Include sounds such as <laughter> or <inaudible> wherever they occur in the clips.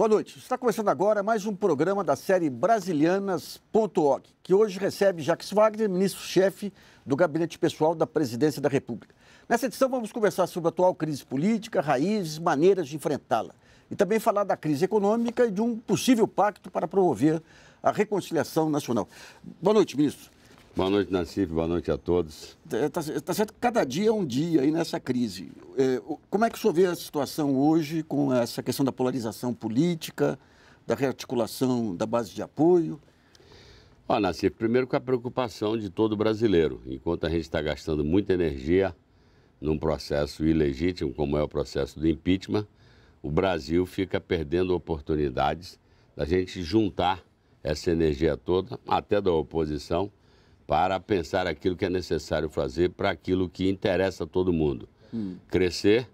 Boa noite. Está começando agora mais um programa da série Brasilianas.org, que hoje recebe Jacques Wagner, ministro-chefe do Gabinete Pessoal da Presidência da República. Nessa edição, vamos conversar sobre a atual crise política, raízes, maneiras de enfrentá-la. E também falar da crise econômica e de um possível pacto para promover a reconciliação nacional. Boa noite, ministro. Boa noite, Nassif. Boa noite a todos. Está tá, tá certo que cada dia é um dia aí nessa crise. É, como é que o senhor vê a situação hoje com essa questão da polarização política, da rearticulação da base de apoio? Ó, oh, primeiro com a preocupação de todo brasileiro. Enquanto a gente está gastando muita energia num processo ilegítimo, como é o processo do impeachment, o Brasil fica perdendo oportunidades da gente juntar essa energia toda, até da oposição, para pensar aquilo que é necessário fazer para aquilo que interessa a todo mundo. Hum. Crescer,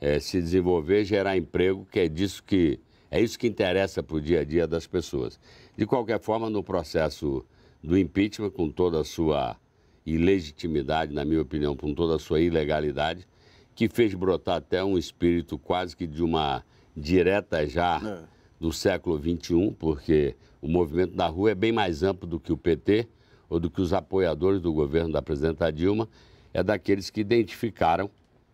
é, se desenvolver, gerar emprego, que é disso que é isso que interessa para o dia a dia das pessoas. De qualquer forma, no processo do impeachment, com toda a sua ilegitimidade, na minha opinião, com toda a sua ilegalidade, que fez brotar até um espírito quase que de uma direta já é. do século XXI, porque o movimento da rua é bem mais amplo do que o PT ou do que os apoiadores do governo da presidenta Dilma é daqueles que identificaram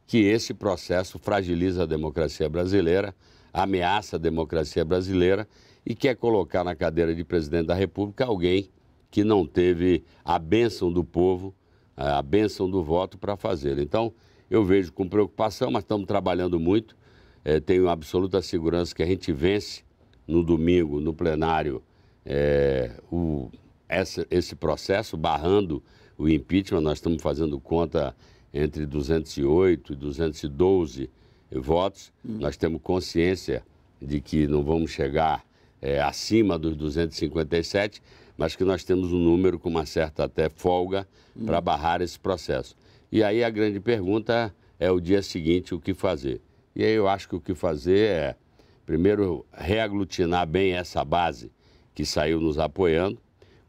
que esse processo fragiliza a democracia brasileira, ameaça a democracia brasileira e quer colocar na cadeira de presidente da República alguém que não teve a bênção do povo, a bênção do voto para fazer. Então, eu vejo com preocupação, mas estamos trabalhando muito. É, tenho absoluta segurança que a gente vence no domingo, no plenário, é, o, essa, esse processo, barrando o impeachment, nós estamos fazendo conta entre 208 e 212 votos. Hum. Nós temos consciência de que não vamos chegar é, acima dos 257, mas que nós temos um número com uma certa até folga hum. para barrar esse processo. E aí a grande pergunta é o dia seguinte o que fazer. E aí eu acho que o que fazer é, primeiro, reaglutinar bem essa base que saiu nos apoiando,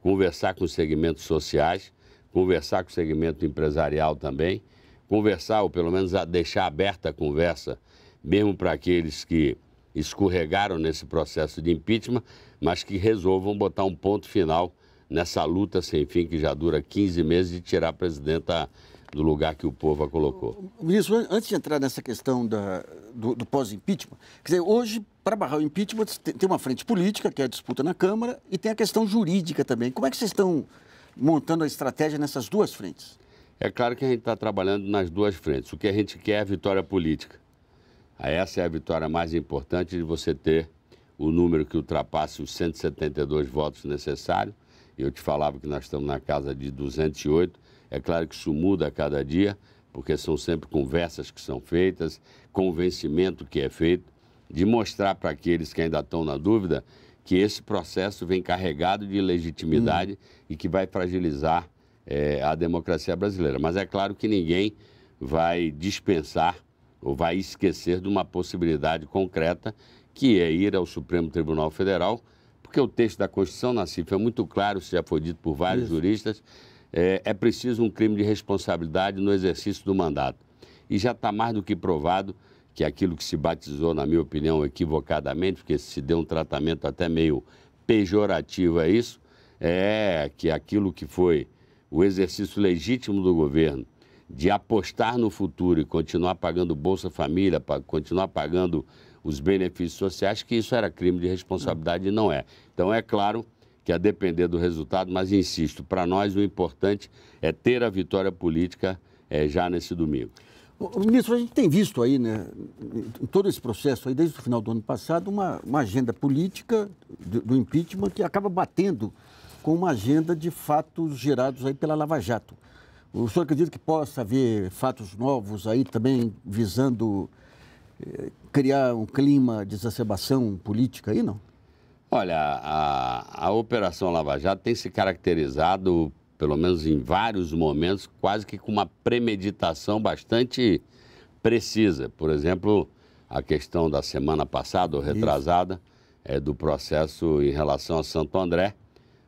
conversar com os segmentos sociais, conversar com o segmento empresarial também, conversar ou pelo menos deixar aberta a conversa, mesmo para aqueles que escorregaram nesse processo de impeachment, mas que resolvam botar um ponto final nessa luta sem fim que já dura 15 meses de tirar a presidenta do lugar que o povo a colocou. Ministro, antes de entrar nessa questão da, do, do pós-impeachment, quer dizer, hoje para barrar o impeachment, tem uma frente política, que é a disputa na Câmara, e tem a questão jurídica também. Como é que vocês estão montando a estratégia nessas duas frentes? É claro que a gente está trabalhando nas duas frentes. O que a gente quer é a vitória política. Ah, essa é a vitória mais importante de você ter o número que ultrapasse os 172 votos necessários. Eu te falava que nós estamos na casa de 208. É claro que isso muda a cada dia, porque são sempre conversas que são feitas, convencimento que é feito de mostrar para aqueles que ainda estão na dúvida que esse processo vem carregado de legitimidade hum. e que vai fragilizar é, a democracia brasileira. Mas é claro que ninguém vai dispensar ou vai esquecer de uma possibilidade concreta que é ir ao Supremo Tribunal Federal, porque o texto da Constituição, Nassif, é muito claro, isso já foi dito por vários isso. juristas, é, é preciso um crime de responsabilidade no exercício do mandato. E já está mais do que provado que é aquilo que se batizou, na minha opinião, equivocadamente, porque se deu um tratamento até meio pejorativo a isso, é que aquilo que foi o exercício legítimo do governo de apostar no futuro e continuar pagando Bolsa Família, continuar pagando os benefícios sociais, que isso era crime de responsabilidade e não é. Então, é claro que a depender do resultado, mas insisto, para nós o importante é ter a vitória política é, já nesse domingo. O ministro, a gente tem visto aí, né, em todo esse processo aí, desde o final do ano passado, uma, uma agenda política do, impeachment que acaba batendo com uma agenda de fatos gerados aí pela Lava Jato. O senhor acredita que possa haver fatos novos aí também visando eh, criar um clima de exacerbação política aí, não? Olha, a, a Operação Lava Jato tem se caracterizado pelo menos em vários momentos, quase que com uma premeditação bastante precisa. Por exemplo, a questão da semana passada ou retrasada Isso. é do processo em relação a Santo André,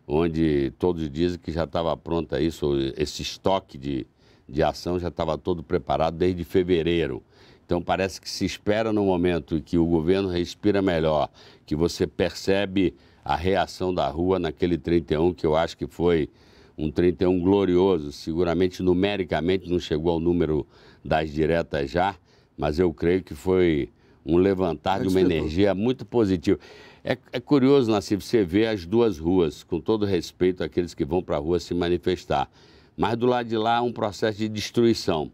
onde todos dizem que já estava pronta isso, esse estoque de, de ação já estava todo preparado desde fevereiro. Então parece que se espera no momento que o governo respira melhor, que você percebe a reação da rua naquele 31 que eu acho que foi um 31 glorioso, seguramente numericamente não chegou ao número das diretas já, mas eu creio que foi um levantar é de uma energia muito positiva. É, é curioso, Nassif, você ver as duas ruas, com todo respeito àqueles que vão para a rua se manifestar, mas do lado de lá há um processo de destruição,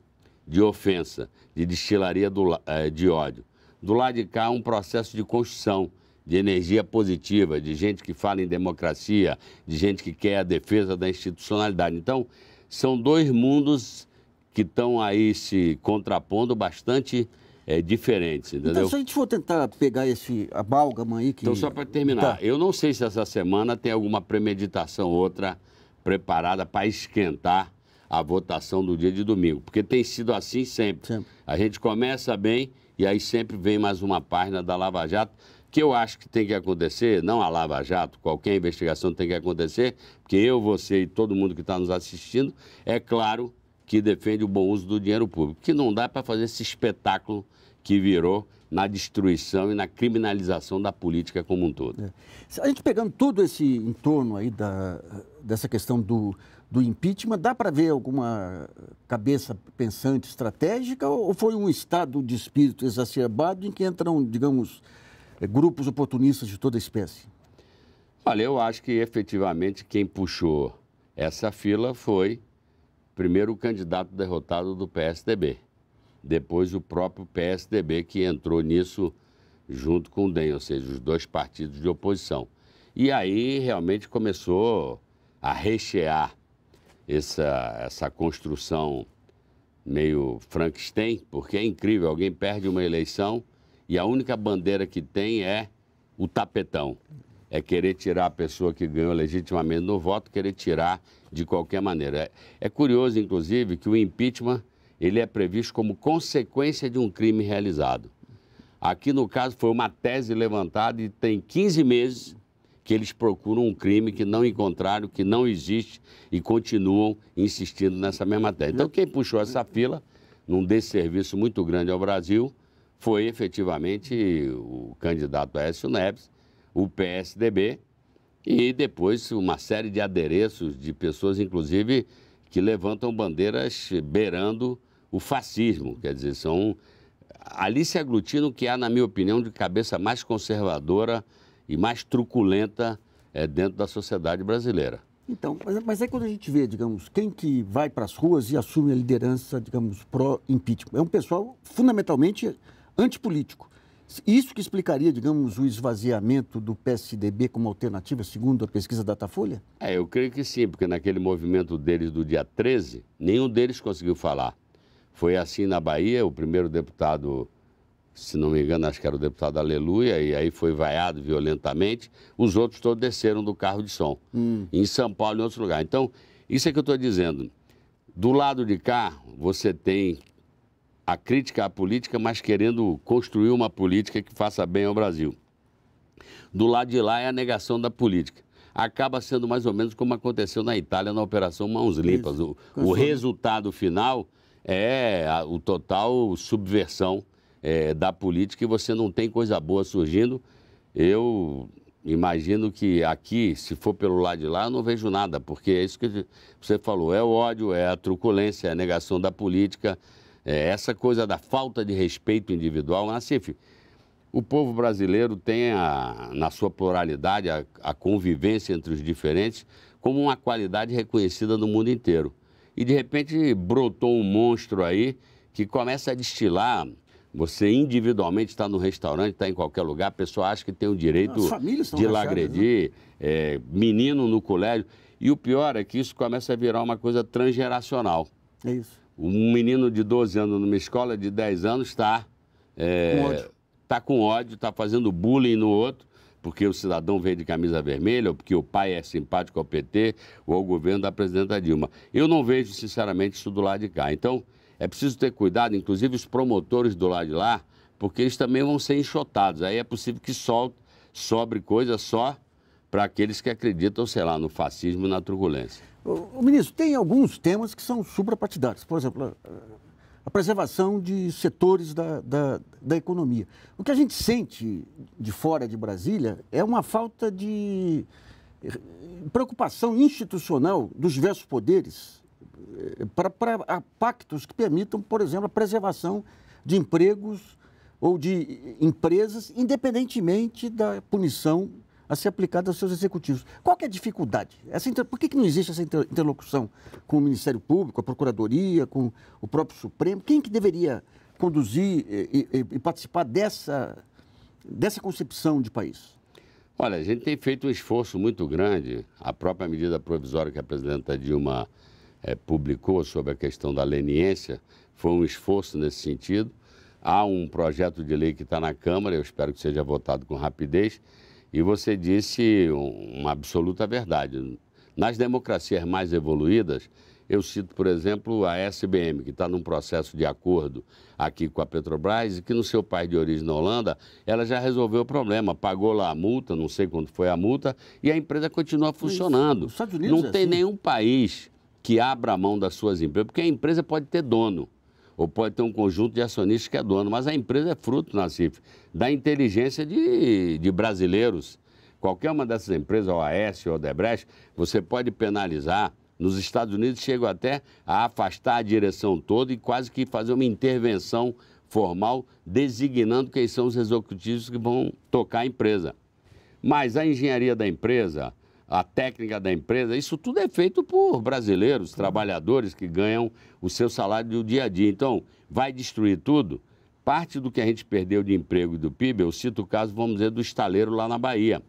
de ofensa, de destilaria do, eh, de ódio. Do lado de cá há um processo de construção, de energia positiva, de gente que fala em democracia, de gente que quer a defesa da institucionalidade. Então, são dois mundos que estão aí se contrapondo bastante é, diferentes, então, entendeu? Então, se a gente for tentar pegar esse amálgama aí que... Então, só para terminar, tá. eu não sei se essa semana tem alguma premeditação outra preparada para esquentar a votação do dia de domingo, porque tem sido assim sempre. sempre. A gente começa bem e aí sempre vem mais uma página da Lava Jato, que eu acho que tem que acontecer, não a Lava Jato, qualquer investigação tem que acontecer, porque eu, você e todo mundo que está nos assistindo, é claro que defende o bom uso do dinheiro público, que não dá para fazer esse espetáculo que virou na destruição e na criminalização da política como um todo. É. A gente pegando todo esse entorno aí da, dessa questão do, do impeachment, dá para ver alguma cabeça pensante estratégica ou foi um estado de espírito exacerbado em que entram, digamos, é grupos oportunistas de toda espécie? Olha, eu acho que efetivamente quem puxou essa fila foi primeiro o candidato derrotado do PSDB, depois o próprio PSDB que entrou nisso junto com o DEM, ou seja, os dois partidos de oposição. E aí realmente começou a rechear essa, essa construção meio Frankenstein, porque é incrível, alguém perde uma eleição e a única bandeira que tem é o tapetão. É querer tirar a pessoa que ganhou legitimamente no voto, querer tirar de qualquer maneira. É, é curioso, inclusive, que o impeachment ele é previsto como consequência de um crime realizado. Aqui, no caso, foi uma tese levantada e tem 15 meses que eles procuram um crime que não encontraram, que não existe e continuam insistindo nessa mesma tese. Então, quem puxou essa fila, num desserviço muito grande ao Brasil, foi efetivamente o candidato Aécio Neves, o PSDB, e depois uma série de adereços de pessoas, inclusive, que levantam bandeiras beirando o fascismo. Quer dizer, são. Ali se aglutina o que há, na minha opinião, de cabeça mais conservadora e mais truculenta é, dentro da sociedade brasileira. Então, mas é quando a gente vê, digamos, quem que vai para as ruas e assume a liderança, digamos, pró-impeachment. É um pessoal fundamentalmente antipolítico. Isso que explicaria, digamos, o esvaziamento do PSDB como alternativa, segundo a pesquisa Datafolha? É, eu creio que sim, porque naquele movimento deles do dia 13, nenhum deles conseguiu falar. Foi assim na Bahia, o primeiro deputado, se não me engano, acho que era o deputado Aleluia, e aí foi vaiado violentamente. Os outros todos desceram do carro de som. Hum. Em São Paulo e em outro lugar Então, isso é que eu estou dizendo. Do lado de cá, você tem a crítica à política, mas querendo construir uma política que faça bem ao Brasil. Do lado de lá é a negação da política. Acaba sendo mais ou menos como aconteceu na Itália na Operação Mãos Limpas. O, o resultado final é a, o total subversão é, da política e você não tem coisa boa surgindo. Eu imagino que aqui, se for pelo lado de lá, eu não vejo nada, porque é isso que você falou: é o ódio, é a truculência, é a negação da política, é, essa coisa da falta de respeito individual, Nacife, né? assim, o povo brasileiro tem, a, na sua pluralidade, a, a convivência entre os diferentes como uma qualidade reconhecida no mundo inteiro. E, de repente, brotou um monstro aí que começa a destilar você individualmente está no restaurante, está em qualquer lugar, a pessoa acha que tem o direito de lá agredir, né? é, menino no colégio. E o pior é que isso começa a virar uma coisa transgeracional. É isso. Um menino de 12 anos numa escola de 10 anos está. É, com ódio. Está com ódio, está fazendo bullying no outro, porque o cidadão veio de camisa vermelha, ou porque o pai é simpático ao PT, ou ao governo da presidenta Dilma. Eu não vejo, sinceramente, isso do lado de cá. Então, é preciso ter cuidado, inclusive os promotores do lado de lá, porque eles também vão ser enxotados. Aí é possível que solte, sobre coisa só para aqueles que acreditam, sei lá, no fascismo e na turbulência. O, ministro, tem alguns temas que são suprapartidários. Por exemplo, a, a preservação de setores da, da, da, economia. O que a gente sente de fora de Brasília é uma falta de eh, preocupação institucional dos diversos poderes eh, para, para pactos que permitam, por exemplo, a preservação de empregos ou de eh, empresas, independentemente da punição a ser aplicada aos seus executivos. Qual é a dificuldade? Essa inter... Por que, que não existe essa interlocução com o Ministério Público, a Procuradoria, com o próprio Supremo? Quem que deveria conduzir e, e, e participar dessa, dessa concepção de país? Olha, a gente tem feito um esforço muito grande. A própria medida provisória que a presidenta Dilma é, publicou sobre a questão da leniência foi um esforço nesse sentido. Há um projeto de lei que está na Câmara, eu espero que seja votado com rapidez, e você disse uma absoluta verdade. Nas democracias mais evoluídas, eu cito, por exemplo, a SBM, que está num processo de acordo aqui com a Petrobras e que no seu país de origem na Holanda, ela já resolveu o problema, pagou lá a multa, não sei quanto foi a multa, e a empresa continua funcionando. não é tem assim? nenhum país que abra a mão das suas empresas, porque a empresa pode ter dono ou pode ter um conjunto de acionistas que é dono, mas a empresa é fruto, Nacife, da inteligência de, de brasileiros. Qualquer uma dessas empresas, OAS ou a Debrecht, você pode penalizar. Nos Estados Unidos chegam até a afastar a direção toda e quase que fazer uma intervenção formal designando quem são os executivos que vão tocar a empresa. Mas a engenharia da empresa, a técnica da empresa, isso tudo é feito por brasileiros, uhum. trabalhadores que ganham o seu salário do dia a dia. Então, vai destruir tudo? Parte do que a gente perdeu de emprego e do PIB, eu cito o caso, vamos dizer, do estaleiro lá na Bahia.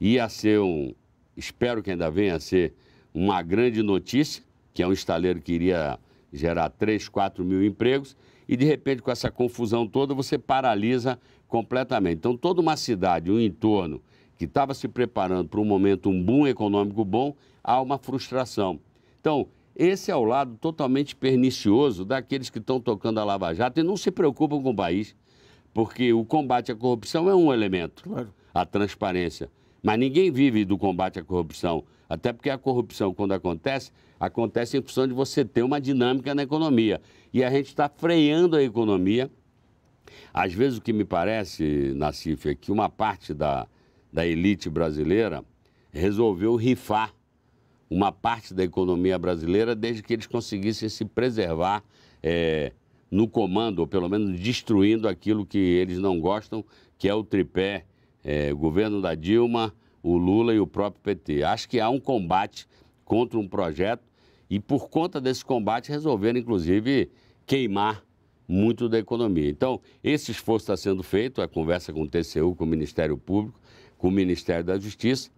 Ia ser um, espero que ainda venha a ser, uma grande notícia, que é um estaleiro que iria gerar 3, 4 mil empregos, e de repente, com essa confusão toda, você paralisa completamente. Então, toda uma cidade, um entorno, que estava se preparando para um momento, um boom econômico bom, há uma frustração. Então, esse é o lado totalmente pernicioso daqueles que estão tocando a Lava Jato e não se preocupam com o país, porque o combate à corrupção é um elemento, claro. a transparência. Mas ninguém vive do combate à corrupção, até porque a corrupção, quando acontece, acontece em função de você ter uma dinâmica na economia. E a gente está freando a economia. Às vezes, o que me parece, Nacife, é que uma parte da, da elite brasileira resolveu rifar uma parte da economia brasileira desde que eles conseguissem se preservar é, no comando, ou pelo menos destruindo aquilo que eles não gostam, que é o tripé, é, o governo da Dilma, o Lula e o próprio PT. Acho que há um combate contra um projeto e, por conta desse combate, resolveram, inclusive, queimar muito da economia. Então, esse esforço está sendo feito, a conversa com o TCU, com o Ministério Público, com o Ministério da Justiça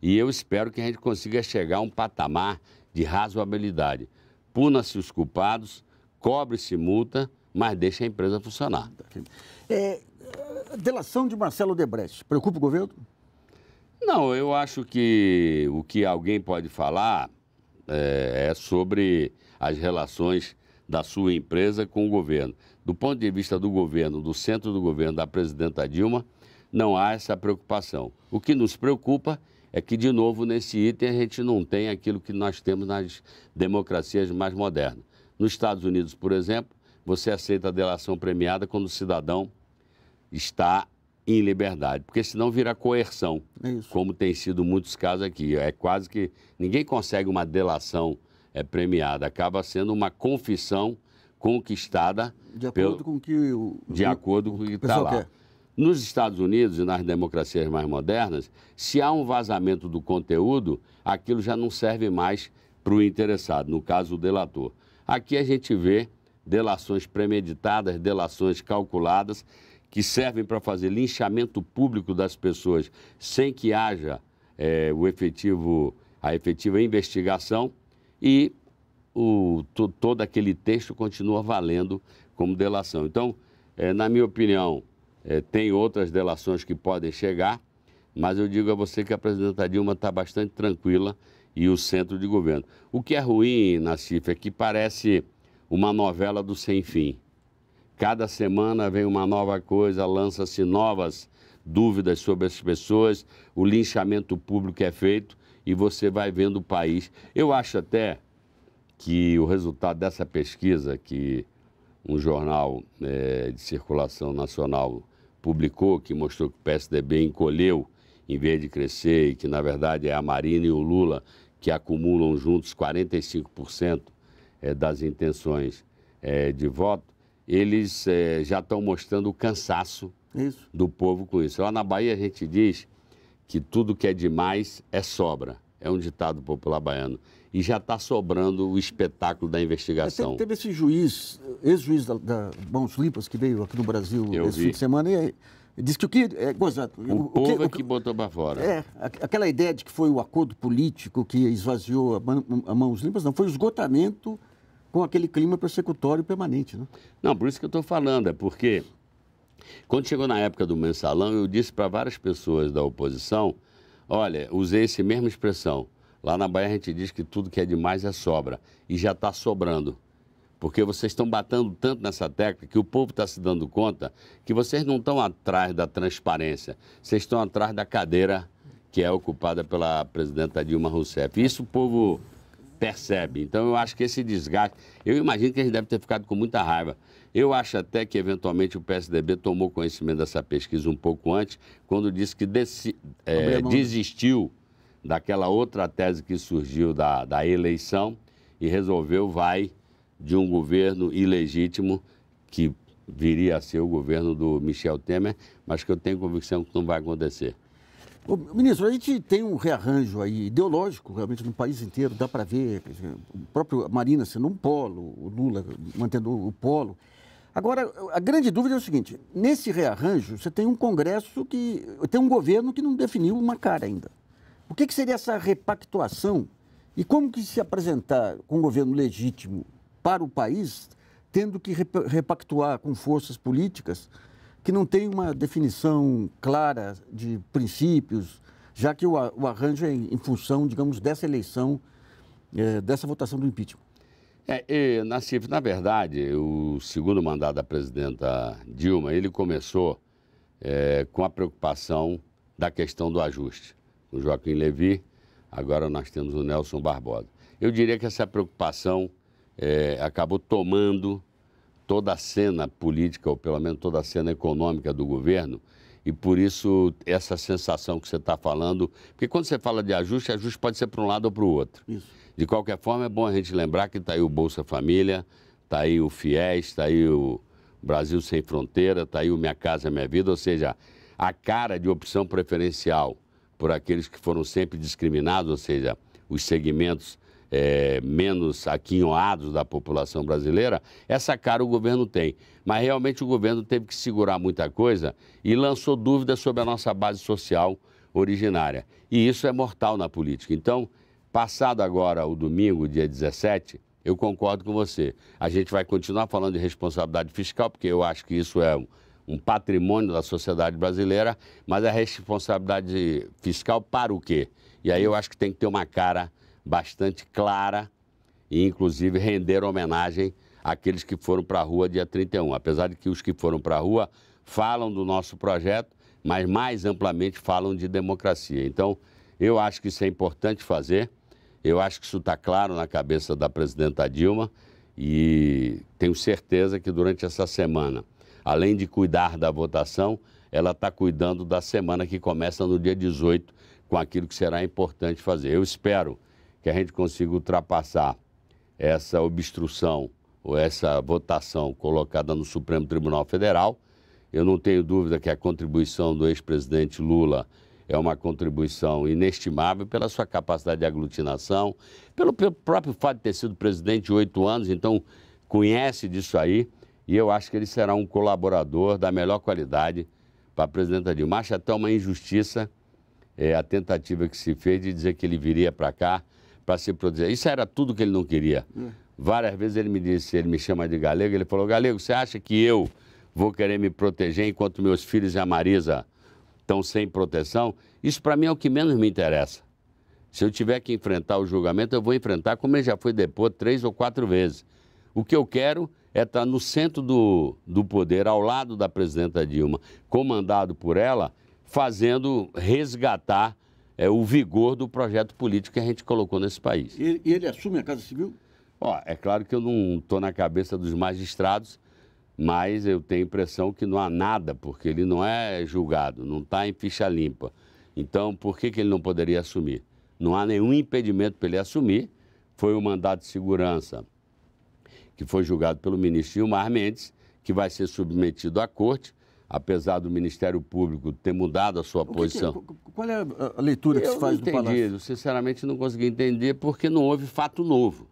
e eu espero que a gente consiga chegar a um patamar de razoabilidade. Puna-se os culpados, cobre-se multa, mas deixe a empresa funcionar. É, delação de Marcelo Debrecht, preocupa o governo? Não, eu acho que o que alguém pode falar é, é sobre as relações da sua empresa com o governo. Do ponto de vista do governo, do centro do governo, da presidenta Dilma, não há essa preocupação. O que nos preocupa é que, de novo, nesse item a gente não tem aquilo que nós temos nas democracias mais modernas. Nos Estados Unidos, por exemplo, você aceita a delação premiada quando o cidadão está em liberdade, porque senão vira coerção, é como tem sido muitos casos aqui. É quase que ninguém consegue uma delação é, premiada, acaba sendo uma confissão conquistada de acordo pelo, com que o, de acordo com o que está lá. Quer. Nos Estados Unidos e nas democracias mais modernas, se há um vazamento do conteúdo, aquilo já não serve mais para o interessado, no caso o delator. Aqui a gente vê delações premeditadas, delações calculadas, que servem para fazer linchamento público das pessoas sem que haja é, o efetivo, a efetiva investigação e o, todo aquele texto continua valendo como delação. Então, é, na minha opinião, é, tem outras delações que podem chegar, mas eu digo a você que a presidenta Dilma está bastante tranquila e o centro de governo. O que é ruim, Nassif, é que parece uma novela do sem fim. Cada semana vem uma nova coisa, lança-se novas dúvidas sobre as pessoas, o linchamento público é feito e você vai vendo o país. Eu acho até que o resultado dessa pesquisa que um jornal é, de circulação nacional publicou, que mostrou que o PSDB encolheu em vez de crescer e que, na verdade, é a Marina e o Lula que acumulam juntos 45% é, das intenções é, de voto, eles é, já estão mostrando o cansaço isso. do povo com isso. Lá na Bahia a gente diz que tudo que é demais é sobra. É um ditado popular baiano. E já está sobrando o espetáculo da investigação. Teve, teve esse juiz, ex-juiz da, da Limpas, que veio aqui no Brasil Eu esse vi. fim de semana e disse que o que. É, gozado, o, o, povo é que, é que o, botou para fora. É, aquela ideia de que foi o acordo político que esvaziou a, a Mãos Limpas, não, foi o esgotamento com aquele clima persecutório permanente. Né? Não, por isso que eu estou falando, é porque quando chegou na época do mensalão, eu disse para várias pessoas da oposição Olha, usei essa mesma expressão. Lá na Bahia a gente diz que tudo que é demais é sobra. E já está sobrando. Porque vocês estão batendo tanto nessa tecla que o povo está se dando conta que vocês não estão atrás da transparência, vocês estão atrás da cadeira que é ocupada pela presidenta Dilma Rousseff. Isso o povo percebe. Então eu acho que esse desgaste. Eu imagino que a gente deve ter ficado com muita raiva. Eu acho até que, eventualmente, o PSDB tomou conhecimento dessa pesquisa um pouco antes, quando disse que é, desistiu daquela outra tese que surgiu da, da eleição e resolveu vai de um governo ilegítimo que viria a ser o governo do Michel Temer, mas que eu tenho convicção que não vai acontecer. Ô, ministro, a gente tem um rearranjo aí ideológico, realmente, no país inteiro, dá para ver. Dizer, o próprio Marina sendo um polo, o Lula mantendo o polo. Agora, a grande dúvida é o seguinte: nesse rearranjo, você tem um Congresso que. tem um governo que não definiu uma cara ainda. O que, que seria essa repactuação e como que se apresentar com um governo legítimo para o país, tendo que repactuar com forças políticas que não têm uma definição clara de princípios, já que o arranjo é em função, digamos, dessa eleição, eh, dessa votação do impeachment? É, e, Nassif, na verdade, o segundo mandato da presidenta Dilma, ele começou é, com a preocupação da questão do ajuste. O Joaquim Levi, agora nós temos o Nelson Barbosa. Eu diria que essa preocupação é, acabou tomando toda a cena política, ou pelo menos toda a cena econômica do governo, e por isso essa sensação que você está falando, porque quando você fala de ajuste, ajuste pode ser para um lado ou para o outro. Isso. De qualquer forma, é bom a gente lembrar que está aí o Bolsa Família, está aí o FIES, está aí o Brasil Sem Fronteira, está aí o Minha Casa Minha Vida, ou seja, a cara de opção preferencial por aqueles que foram sempre discriminados, ou seja, os segmentos é, menos aquinhoados da população brasileira, essa cara o governo tem. Mas realmente o governo teve que segurar muita coisa e lançou dúvidas sobre a nossa base social originária. E isso é mortal na política. Então, Passado agora o domingo, dia 17, eu concordo com você. A gente vai continuar falando de responsabilidade fiscal, porque eu acho que isso é um patrimônio da sociedade brasileira, mas a é responsabilidade fiscal para o quê? E aí eu acho que tem que ter uma cara bastante clara e, inclusive, render homenagem àqueles que foram para a rua dia 31. Apesar de que os que foram para a rua falam do nosso projeto, mas mais amplamente falam de democracia. Então, eu acho que isso é importante fazer. Eu acho que isso está claro na cabeça da presidenta Dilma e tenho certeza que durante essa semana, além de cuidar da votação, ela está cuidando da semana que começa no dia 18, com aquilo que será importante fazer. Eu espero que a gente consiga ultrapassar essa obstrução ou essa votação colocada no Supremo Tribunal Federal. Eu não tenho dúvida que a contribuição do ex-presidente Lula é uma contribuição inestimável pela sua capacidade de aglutinação, pelo, próprio fato de ter sido presidente oito anos, então conhece disso aí, e eu acho que ele será um colaborador da melhor qualidade para a presidenta Dilma. Acho até uma injustiça é, a tentativa que se fez de dizer que ele viria para cá para se produzir. Isso era tudo que ele não queria. Hum. Várias vezes ele me disse, ele me chama de galego, ele falou, galego, você acha que eu vou querer me proteger enquanto meus filhos e a Marisa estão sem proteção, isso para mim é o que menos me interessa. Se eu tiver que enfrentar o julgamento, eu vou enfrentar, como ele já foi deposto três ou quatro vezes. O que eu quero é estar tá no centro do, do poder, ao lado da presidenta Dilma, comandado por ela, fazendo resgatar é, o vigor do projeto político que a gente colocou nesse país. E ele assume a Casa Civil? Ó, é claro que eu não estou na cabeça dos magistrados, mas eu tenho a impressão que não há nada, porque ele não é julgado, não está em ficha limpa. Então, por que, que ele não poderia assumir? Não há nenhum impedimento para ele assumir. Foi o mandato de segurança que foi julgado pelo ministro Gilmar Mendes, que vai ser submetido à corte, apesar do Ministério Público ter mudado a sua que posição. Que, qual é a leitura que eu se faz não do Palácio? Eu sinceramente não consegui entender porque não houve fato novo.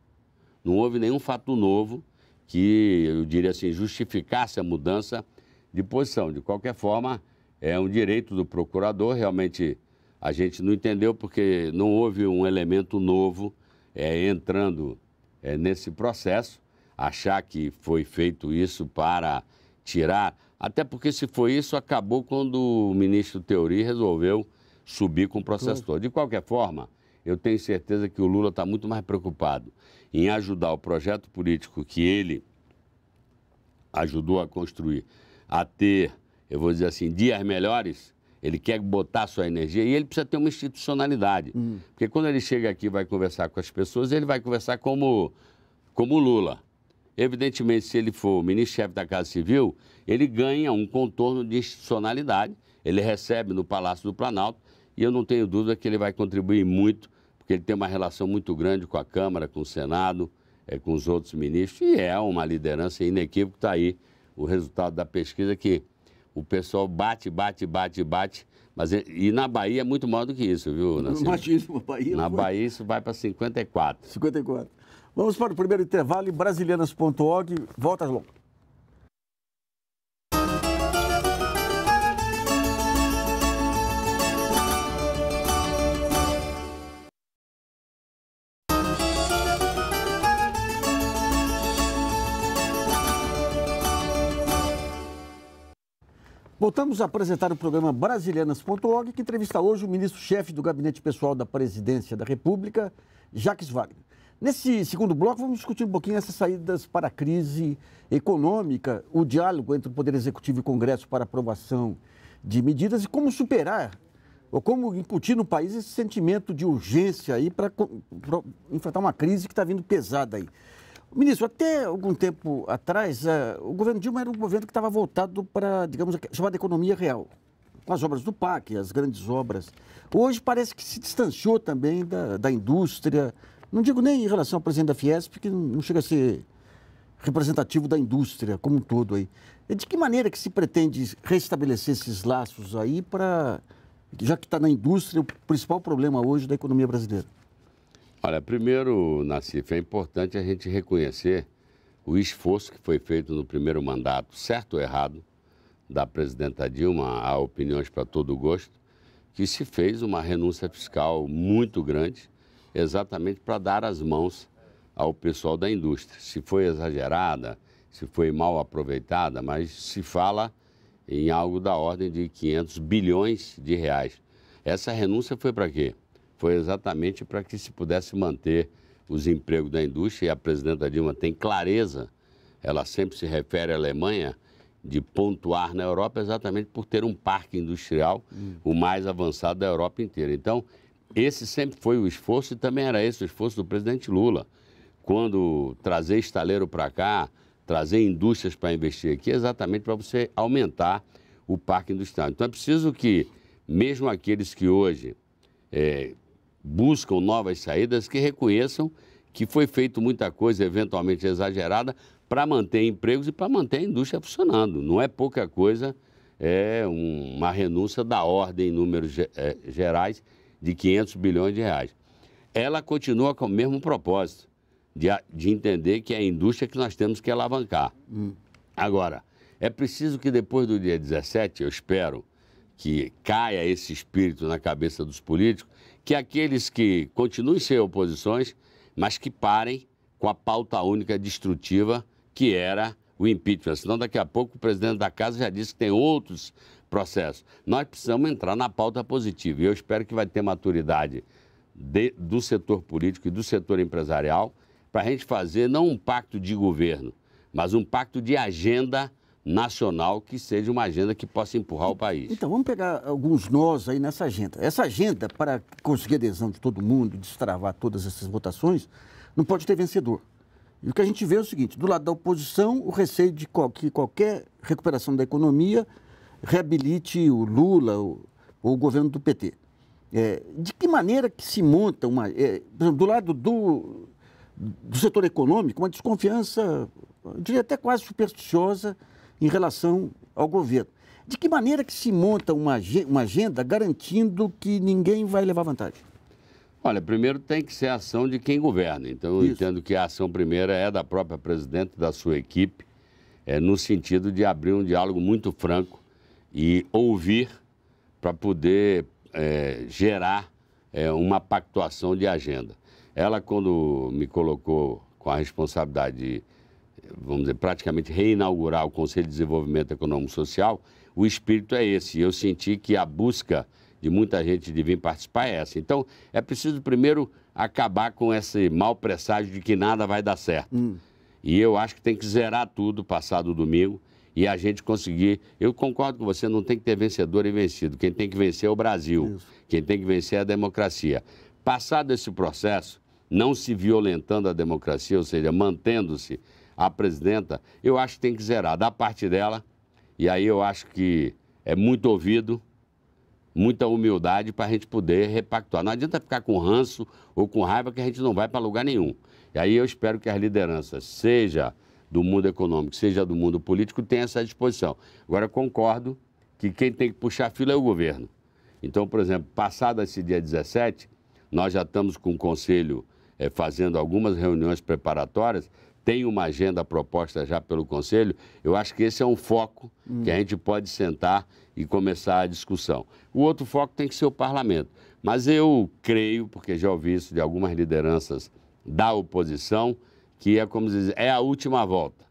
Não houve nenhum fato novo que, eu diria assim, justificasse a mudança de posição. De qualquer forma, é um direito do procurador, realmente a gente não entendeu porque não houve um elemento novo é, entrando é, nesse processo. Achar que foi feito isso para tirar. Até porque, se foi isso, acabou quando o ministro Teori resolveu subir com o processo todo. De qualquer forma, eu tenho certeza que o Lula está muito mais preocupado em ajudar o projeto político que ele ajudou a construir a ter, eu vou dizer assim, dias melhores. Ele quer botar sua energia e ele precisa ter uma institucionalidade. Hum. Porque quando ele chega aqui e vai conversar com as pessoas, ele vai conversar como, como Lula. Evidentemente, se ele for ministro-chefe da Casa Civil, ele ganha um contorno de institucionalidade. Ele recebe no Palácio do Planalto, e eu não tenho dúvida que ele vai contribuir muito, porque ele tem uma relação muito grande com a Câmara, com o Senado, é, com os outros ministros, e é uma liderança inequívoca. Está aí o resultado da pesquisa que o pessoal bate, bate, bate, bate. Mas, e na Bahia é muito maior do que isso, viu, Nancy? Imagina, na Bahia. Na Bahia isso vai para 54. 54. Vamos para o primeiro intervalo em brasilianas.org. Volta, logo. Voltamos a apresentar o programa Brasilianas.org, que entrevista hoje o ministro-chefe do Gabinete Pessoal da Presidência da República, Jacques Wagner. Nesse segundo bloco, vamos discutir um pouquinho essas saídas para a crise econômica, o diálogo entre o Poder Executivo e o Congresso para aprovação de medidas e como superar ou como incutir no país esse sentimento de urgência aí para enfrentar uma crise que está vindo pesada aí. Ministro, até algum tempo atrás, eh, o governo Dilma era um governo que estava voltado para, digamos, a chamada economia real, com as obras do PAC, as grandes obras. Hoje parece que se distanciou também da, da indústria, não digo nem em relação ao presidente da Fiesp, que não chega a ser representativo da indústria como um todo aí. De que maneira que se pretende restabelecer esses laços aí para, já que está na indústria, o principal problema hoje da economia brasileira? Olha, primeiro, Nacife, é importante a gente reconhecer o esforço que foi feito no primeiro mandato, certo ou errado, da presidenta Dilma, há opiniões para todo gosto, que se fez uma renúncia fiscal muito grande, exatamente para dar as mãos ao pessoal da indústria. Se foi exagerada, se foi mal aproveitada, mas se fala em algo da ordem de 500 bilhões de reais. Essa renúncia foi para quê? foi exatamente para que se pudesse manter os empregos da indústria, e a presidenta Dilma tem clareza, ela sempre se refere à Alemanha, de pontuar na Europa exatamente por ter um parque industrial hum. o mais avançado da Europa inteira. Então, esse sempre foi o esforço e também era esse o esforço do presidente Lula. Quando trazer estaleiro para cá, trazer indústrias para investir aqui, é exatamente para você aumentar o parque industrial. Então, é preciso que, mesmo aqueles que hoje é, buscam novas saídas que reconheçam que foi feito muita coisa eventualmente exagerada para manter empregos e para manter a indústria funcionando. Não é pouca coisa, é uma renúncia da ordem em números é, gerais de 500 bilhões de reais. Ela continua com o mesmo propósito, de, de entender que é a indústria que nós temos que alavancar. Hum. Agora, é preciso que depois do dia 17, eu espero que caia esse espírito na cabeça dos políticos que aqueles que continuem sem oposições, mas que parem com a pauta única destrutiva que era o impeachment. Senão, daqui a pouco, o presidente da casa já disse que tem outros processos. Nós precisamos entrar na pauta positiva e eu espero que vai ter maturidade de, do setor político e do setor empresarial para a gente fazer não um pacto de governo, mas um pacto de agenda nacional que seja uma agenda que possa empurrar o país. Então, vamos pegar alguns nós aí nessa agenda. Essa agenda, para conseguir adesão de todo mundo, destravar todas essas votações, não pode ter vencedor. E o que a gente vê é o seguinte: do lado da oposição, o receio de que qualquer recuperação da economia reabilite o Lula ou, o governo do PT. É, de que maneira que se monta uma. É, do lado do, do setor econômico, uma desconfiança, eu diria até quase supersticiosa, em relação ao governo. De que maneira que se monta uma, uma agenda garantindo que ninguém vai levar vantagem? Olha, primeiro tem que ser a ação de quem governa. Então, eu entendo que a ação primeira é da própria presidente, da sua equipe, é, no sentido de abrir um diálogo muito franco e ouvir para poder é, gerar é, uma pactuação de agenda. Ela, quando me colocou com a responsabilidade de vamos dizer, praticamente reinaugurar o Conselho de Desenvolvimento Econômico Social, o espírito é esse. E eu senti que a busca de muita gente de vir participar é essa. Então, é preciso primeiro acabar com esse mau presságio de que nada vai dar certo. Hum. E eu acho que tem que zerar tudo passado domingo e a gente conseguir. Eu concordo com você, não tem que ter vencedor e vencido. Quem tem que vencer é o Brasil. Isso. Quem tem que vencer é a democracia. Passado esse processo, não se violentando a democracia, ou seja, mantendo-se a presidenta, eu acho que tem que zerar da parte dela. E aí eu acho que é muito ouvido, muita humildade para a gente poder repactuar. Não adianta ficar com ranço ou com raiva que a gente não vai para lugar nenhum. E aí eu espero que as lideranças, seja do mundo econômico, seja do mundo político, tenham essa disposição. Agora, concordo que quem tem que puxar a fila é o governo. Então, por exemplo, passado esse dia 17, nós já estamos com o Conselho é, fazendo algumas reuniões preparatórias tem uma agenda proposta já pelo Conselho, eu acho que esse é um foco hum. que a gente pode sentar e começar a discussão. O outro foco tem que ser o parlamento. Mas eu creio, porque já ouvi isso de algumas lideranças da oposição, que é como dizer, é a última volta.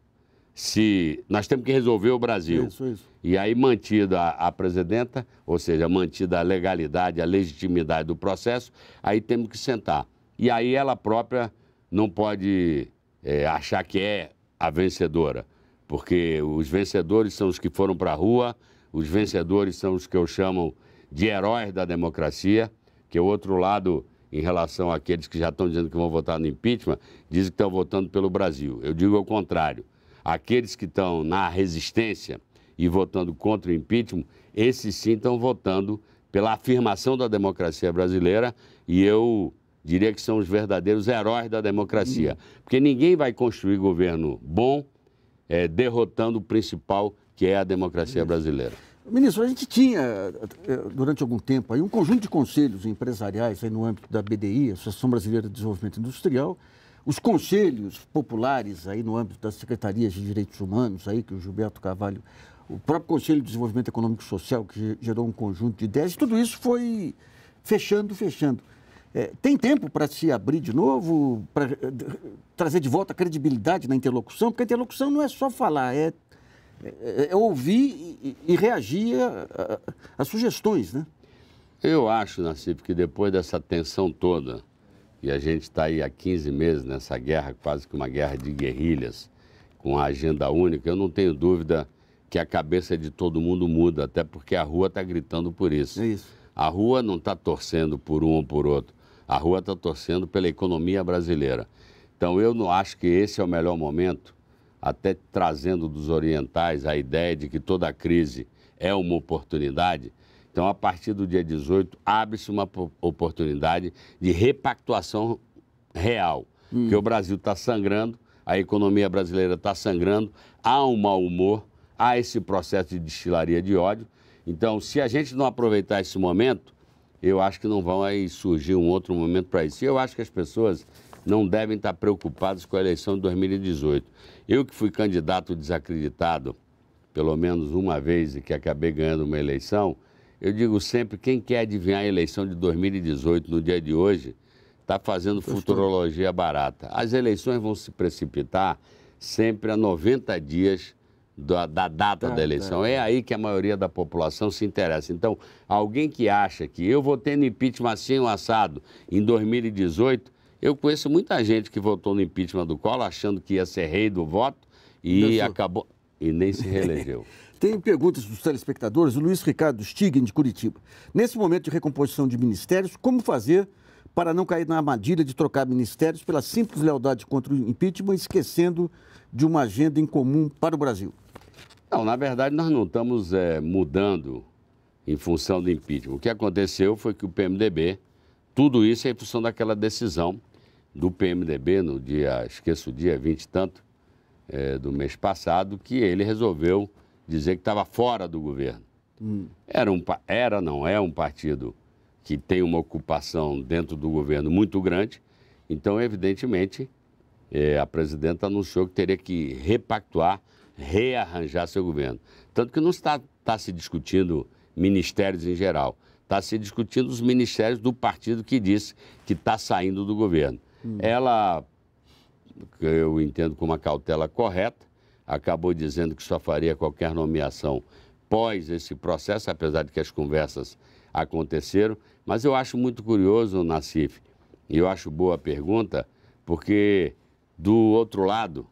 Se nós temos que resolver o Brasil. Isso, isso. E aí, mantida a, a presidenta, ou seja, mantida a legalidade, a legitimidade do processo, aí temos que sentar. E aí ela própria não pode é, achar que é a vencedora, porque os vencedores são os que foram para a rua, os vencedores são os que eu chamo de heróis da democracia, que é o outro lado em relação àqueles que já estão dizendo que vão votar no impeachment, dizem que estão votando pelo Brasil. Eu digo ao contrário. Aqueles que estão na resistência e votando contra o impeachment, esses sim estão votando pela afirmação da democracia brasileira e eu Diria que são os verdadeiros heróis da democracia. Porque ninguém vai construir governo bom é, derrotando o principal, que é a democracia brasileira. Ministro, a gente tinha, eh, durante algum tempo, aí, um conjunto de conselhos empresariais aí no âmbito da BDI, Associação Brasileira de Desenvolvimento Industrial, os conselhos populares aí no âmbito das secretarias de direitos humanos, aí que o Gilberto Carvalho, o próprio Conselho de Desenvolvimento Econômico e Social, que gerou um conjunto de ideias, tudo isso foi fechando, fechando. É, tem tempo para se abrir de novo, para é, eh, trazer de volta a credibilidade na interlocução? Porque a interlocução não é só falar, é, é, é ouvir e, e reagir às sugestões, né? Eu acho, nacife que depois dessa tensão toda, e a gente está aí há 15 meses nessa guerra, quase que uma guerra de guerrilhas, com a agenda única, eu não tenho dúvida que a cabeça de todo mundo muda, até porque a rua está gritando por isso. É isso. A rua não está torcendo por um ou por outro. A rua está torcendo pela economia brasileira. Então, eu não acho que esse é o melhor momento, até trazendo dos orientais a ideia de que toda crise é uma oportunidade. Então, a partir do dia 18, abre-se uma oportunidade de repactuação real. Hum. Porque o Brasil está sangrando, a economia brasileira está sangrando, há um mau humor, há esse processo de destilaria de ódio. Então, se a gente não aproveitar esse momento, eu acho que não vai surgir um outro momento para isso. E eu acho que as pessoas não devem estar preocupadas com a eleição de 2018. Eu que fui candidato desacreditado, pelo menos uma vez, e que acabei ganhando uma eleição, eu digo sempre, quem quer adivinhar a eleição de 2018 no dia de hoje, está fazendo futurologia barata. As eleições vão se precipitar sempre a 90 dias da, da data tá, da eleição. Tá. É aí que a maioria da população se interessa. Então, alguém que acha que eu votei no impeachment assim, o assado, em 2018, eu conheço muita gente que votou no impeachment do Collor achando que ia ser rei do voto e acabou. E nem se reelegeu. <laughs> Tem perguntas dos telespectadores. O Luiz Ricardo Stigen, de Curitiba. Nesse momento de recomposição de ministérios, como fazer para não cair na armadilha de trocar ministérios pela simples lealdade contra o impeachment, esquecendo de uma agenda em comum para o Brasil? Não, na verdade, nós não estamos é, mudando em função do impeachment. O que aconteceu foi que o PMDB, tudo isso é em função daquela decisão do PMDB no dia, esqueço o dia, 20 e tanto, é, do mês passado, que ele resolveu dizer que estava fora do governo. Hum. Era, um, era, não é, um partido que tem uma ocupação dentro do governo muito grande. Então, evidentemente, é, a presidenta anunciou que teria que repactuar rearranjar seu governo. Tanto que não está, está se discutindo ministérios em geral, está se discutindo os ministérios do partido que disse que está saindo do governo. Hum. Ela, eu entendo com uma cautela correta, acabou dizendo que só faria qualquer nomeação pós esse processo, apesar de que as conversas aconteceram. Mas eu acho muito curioso, Nassif, e eu acho boa a pergunta, porque do outro lado,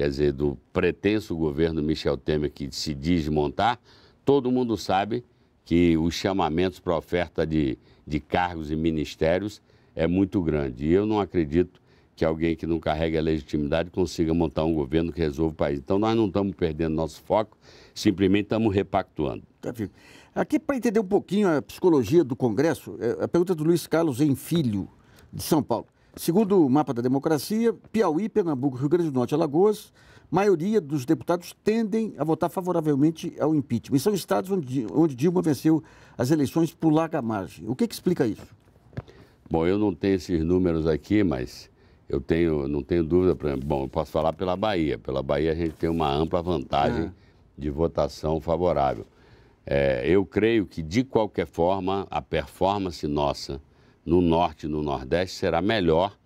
quer dizer, do pretenso governo Michel Temer que se diz montar, todo mundo sabe que os chamamentos para oferta de, de cargos e ministérios é muito grande. E eu não acredito que alguém que não carrega a legitimidade consiga montar um governo que resolva o país. Então nós não estamos perdendo nosso foco, simplesmente estamos repactuando. Tá, Aqui, para entender um pouquinho a psicologia do Congresso, é, a pergunta do Luiz Carlos em Filho, de São Paulo. Segundo o mapa da democracia, Piauí, Pernambuco, Rio Grande do Norte e Alagoas, maioria dos deputados tendem a votar favoravelmente ao impeachment. E são estados onde, onde Dilma venceu as eleições por larga margem. O que, que explica isso? Bom, eu não tenho esses números aqui, mas eu tenho, não tenho dúvida. Pra, bom, eu posso falar pela Bahia. Pela Bahia a gente tem uma ampla vantagem ah. de votação favorável. É, eu creio que, de qualquer forma, a performance nossa no norte e no nordeste será melhor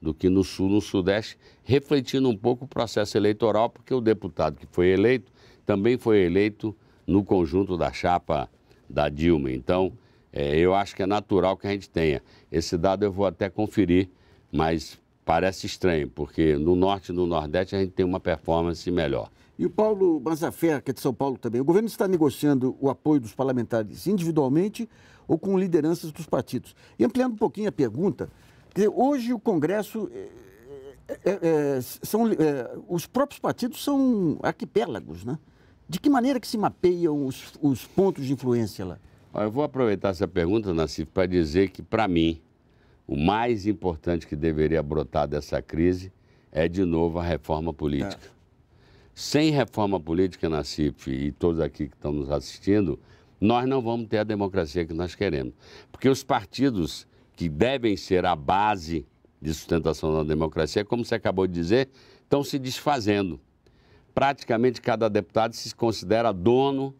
do que no sul e no sudeste, refletindo um pouco o processo eleitoral, porque o deputado que foi eleito também foi eleito no conjunto da chapa da Dilma. Então, é, eu acho que é natural que a gente tenha. Esse dado eu vou até conferir, mas parece estranho, porque no norte e no nordeste a gente tem uma performance melhor. E o Paulo Mazafé, que é de São Paulo também. O governo está negociando o apoio dos parlamentares individualmente ou com lideranças dos partidos. E ampliando um pouquinho a pergunta, dizer, hoje o Congresso. É, é, é, é são, é, os próprios partidos são arquipélagos, né? De que maneira que se mapeiam os, os pontos de influência lá? Eu vou aproveitar essa pergunta, Nassif, para dizer que, para mim, o mais importante que deveria brotar dessa crise é, de novo, a reforma política. É. Sem reforma política, Nassif, e todos aqui que estão nos assistindo, nós não vamos ter a democracia que nós queremos. Porque os partidos que devem ser a base de sustentação da democracia, como você acabou de dizer, estão se desfazendo. Praticamente cada deputado se considera dono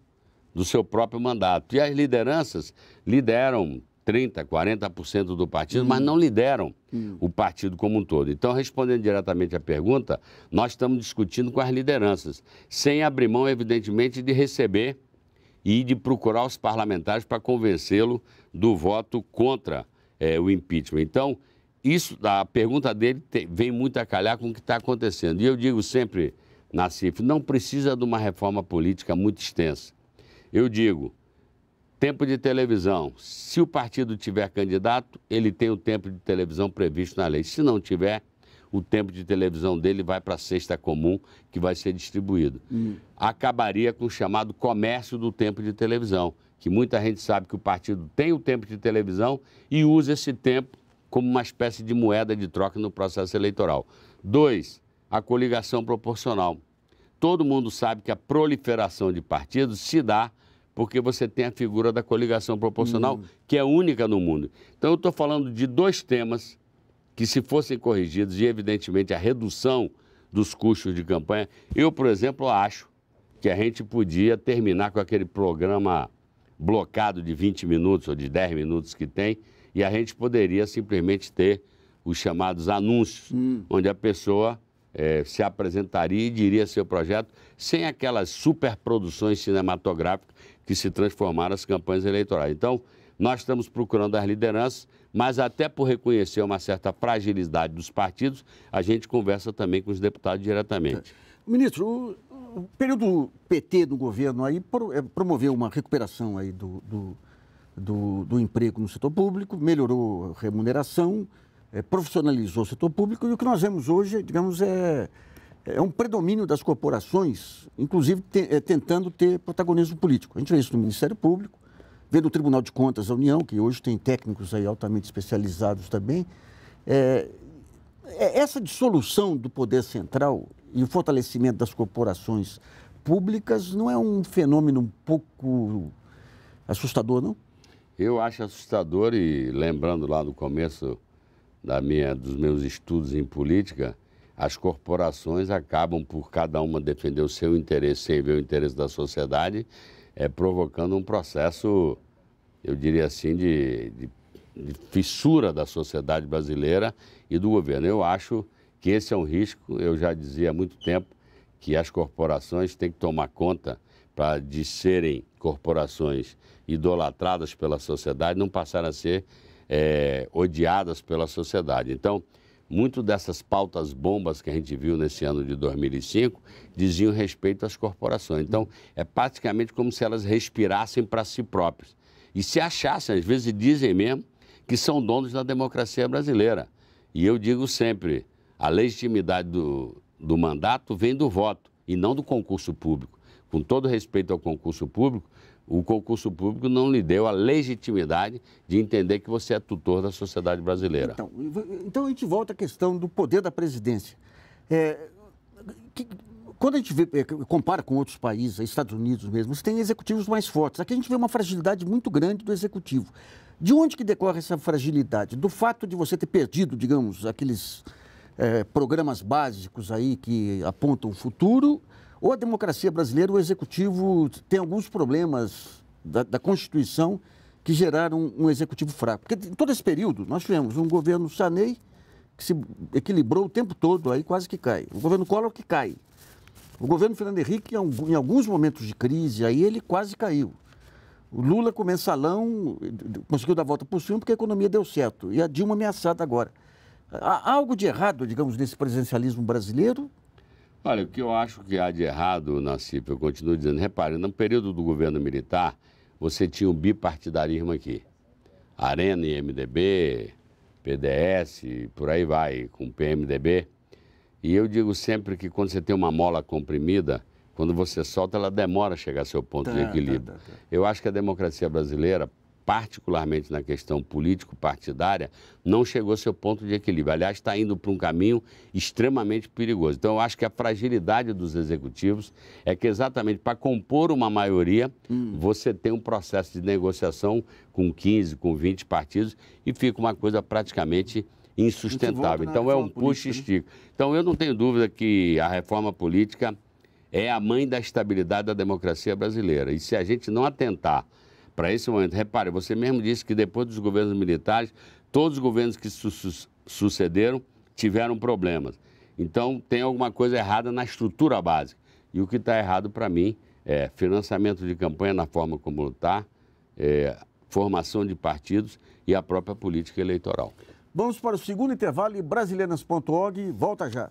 do seu próprio mandato. E as lideranças lideram 30%, 40% do partido, hum. mas uhum. não lideram hum. o partido como um todo. Então, respondendo diretamente à pergunta, nós estamos discutindo com as lideranças, sem abrir mão, evidentemente, de receber e de procurar os parlamentares para convencê-lo do voto contra é, o impeachment. Então, isso, a pergunta dele vem muito a calhar com o que está acontecendo. E eu digo sempre, Nacife, não precisa de uma reforma política muito extensa. Eu digo, tempo de televisão. Se o partido tiver candidato, ele tem o tempo de televisão previsto na lei. Se não tiver, o tempo de televisão dele vai para a cesta comum, que vai ser distribuído. Hum. Acabaria com o chamado comércio do tempo de televisão, que muita gente sabe que o partido tem o tempo de televisão e usa esse tempo como uma espécie de moeda de troca no processo eleitoral. Dois, a coligação proporcional. Todo mundo sabe que a proliferação de partidos se dá porque você tem a figura da coligação proporcional, hum. que é única no mundo. Então, eu estou falando de dois temas que, se fossem corrigidos, e evidentemente a redução dos custos de campanha, eu, por exemplo, acho que a gente podia terminar com aquele programa blocado de 20 minutos ou de 10 minutos que tem, e a gente poderia simplesmente ter os chamados anúncios, hum. onde a pessoa é, se apresentaria e diria seu projeto, sem aquelas superproduções cinematográficas que se transformaram as campanhas eleitorais. Então, nós estamos procurando as lideranças, mas até por reconhecer uma certa fragilidade dos partidos, a gente conversa também com os deputados diretamente. É. Ministro, o, o período PT do governo aí é, promoveu uma recuperação aí do, do, do, do emprego no setor público, melhorou a remuneração, é, profissionalizou o setor público e o que nós vemos hoje, digamos, é, é um predomínio das corporações, inclusive te, é, tentando ter protagonismo político. A gente vê isso no Ministério Público, Vendo o Tribunal de Contas da União, que hoje tem técnicos aí altamente especializados também. É, é, essa dissolução do poder central e o fortalecimento das corporações públicas não é um fenômeno um pouco assustador, não? Eu acho assustador e lembrando lá do começo da minha, dos meus estudos em política, as corporações acabam por cada uma defender o seu interesse servir o interesse da sociedade é, provocando um processo, eu diria assim, de, de, de fissura da sociedade brasileira e do governo. Eu acho que esse é um risco, eu já dizia há muito tempo que as corporações têm que tomar conta para de serem corporações idolatradas pela sociedade, não passarem a ser é, odiadas pela sociedade. Então, muito dessas pautas bombas que a gente viu nesse ano de 2005 diziam respeito às corporações. Então, é praticamente como se elas respirassem para si próprias. E se achassem, às vezes dizem mesmo, que são donos da democracia brasileira. E eu digo sempre, a legitimidade do, do mandato vem do voto e não do concurso público. Com todo respeito ao concurso público, o concurso público não lhe deu a legitimidade de entender que você é tutor da sociedade brasileira. Então, então a gente volta à questão do poder da presidência. É, que, quando a gente vê, é, compara com outros países, Estados Unidos mesmo, você tem executivos mais fortes. Aqui a gente vê uma fragilidade muito grande do executivo. De onde que decorre essa fragilidade? Do fato de você ter perdido, digamos, aqueles é, programas básicos aí que apontam o futuro ou a democracia brasileira, o executivo tem alguns problemas da, da Constituição que geraram um, um executivo fraco. Porque em todo esse período nós tivemos um governo Sanei que se equilibrou o tempo todo, aí quase que cai. O governo Collor que cai. O governo Fernando Henrique, em alguns momentos de crise, aí ele quase caiu. O Lula, com mensalão, conseguiu dar a volta por cima porque a economia deu certo. E a Dilma ameaçada agora. Há algo de errado, digamos, nesse presidencialismo brasileiro? Olha, o que eu acho que há de errado, Nassif, eu continuo dizendo, repare, no período do governo militar, você tinha o um bipartidarismo aqui. Arena e MDB, PDS, por aí vai, com PMDB. E eu digo sempre que quando você tem uma mola comprimida, quando você solta, ela demora a chegar ao seu ponto tá, de tá, equilíbrio. Tá, tá, eu acho que a democracia brasileira particularmente na questão político-partidária, não chegou ao seu ponto de equilíbrio. Aliás, está indo para um caminho extremamente perigoso. Então, eu acho que a fragilidade dos executivos é que, exatamente para compor uma maioria, hum. você tem um processo de negociação com 15, com 20 partidos e fica uma coisa praticamente insustentável. Então, é um puxa-estica. Né? Então, eu não tenho dúvida que a reforma política é a mãe da estabilidade da democracia brasileira. E se a gente não atentar para esse momento. Repare, você mesmo disse que depois dos governos militares, todos os governos que su su sucederam tiveram problemas. Então, tem alguma coisa errada na estrutura básica. E o que está errado para mim é financiamento de campanha na forma como está, é, formação de partidos e a própria política eleitoral. Vamos para o segundo intervalo e brasileiras.org volta já.